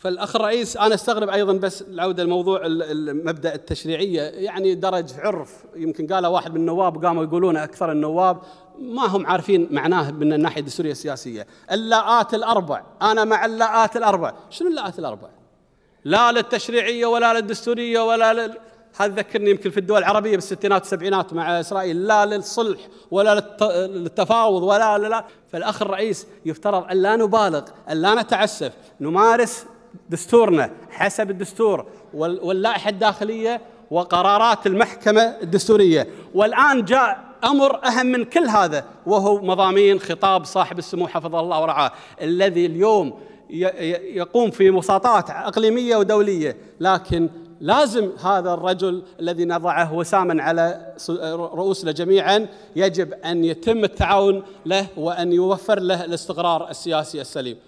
فالاخ الرئيس انا استغرب ايضا بس العوده لموضوع المبدا التشريعيه يعني درج عرف يمكن قاله واحد من النواب قاموا يقولون اكثر النواب ما هم عارفين معناه من الناحيه الدستوريه السياسيه اللاءات الاربع انا مع اللاءات الاربع شنو اللاءات الاربع لا للتشريعيه ولا للدستوريه ولا لل... هذا ذكرني يمكن في الدول العربيه بالستينات والسبعينات مع اسرائيل لا للصلح ولا للتفاوض ولا لا فالاخ الرئيس يفترض ان لا نبالغ ان لا نتعسف نمارس دستورنا حسب الدستور واللائحة الداخلية وقرارات المحكمة الدستورية والآن جاء أمر أهم من كل هذا وهو مضامين خطاب صاحب السمو حفظه الله ورعاه الذي اليوم يقوم في مساطات اقليميه ودوليه لكن لازم هذا الرجل الذي نضعه وساما على رؤوسنا جميعا يجب ان يتم التعاون له وان يوفر له الاستقرار السياسي السليم